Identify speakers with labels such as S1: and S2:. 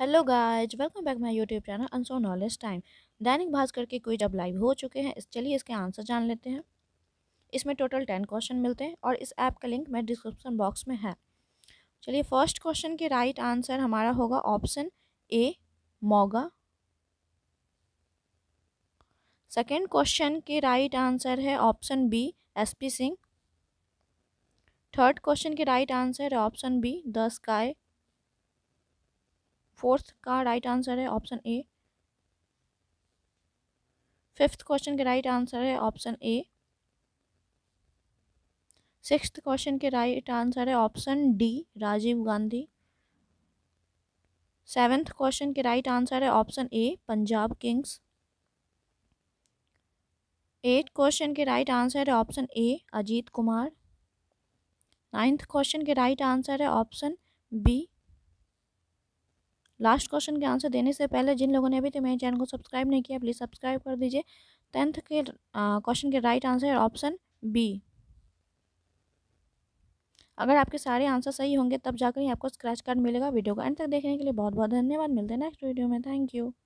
S1: hello guys welcome back my YouTube channel अनसो knowledge time Dainik Bhaskar के quiz अब live हो चुके हैं चलिए इसके आंसर जान लेते हैं इसमें टोटल टेन क्वेश्चन मिलते हैं और इस ऐप का लिंक मैं डिस्क्रिप्शन बॉक्स में है चलिए फर्स्ट क्वेश्चन के राइट आंसर हमारा होगा option A Moga second question के राइट आंसर है option B S P Singh third question के राइट आंसर है option B the sky fourth का राइट आंसर है ऑप्शन ए फिफ्थ क्वेश्चन के राइट आंसर है ऑप्शन ए सिक्स क्वेश्चन के right answer है option D Rajiv Gandhi seventh question के right answer है option A Punjab Kings eight question के राइट आंसर है option A Ajit Kumar ninth question के राइट आंसर है ऑप्शन बी लास्ट क्वेश्चन के आंसर देने से पहले जिन लोगों ने अभी तक मेरे चैनल को सब्सक्राइब नहीं किया प्लीज़ सब्सक्राइब कर दीजिए टेंथ के क्वेश्चन के राइट आंसर है ऑप्शन बी अगर आपके सारे आंसर सही होंगे तब जाकर ही आपको स्क्रैच कार्ड मिलेगा वीडियो का एंड तक देखने के लिए बहुत बहुत धन्यवाद मिलते हैं नेक्स्ट वीडियो में थैंक यू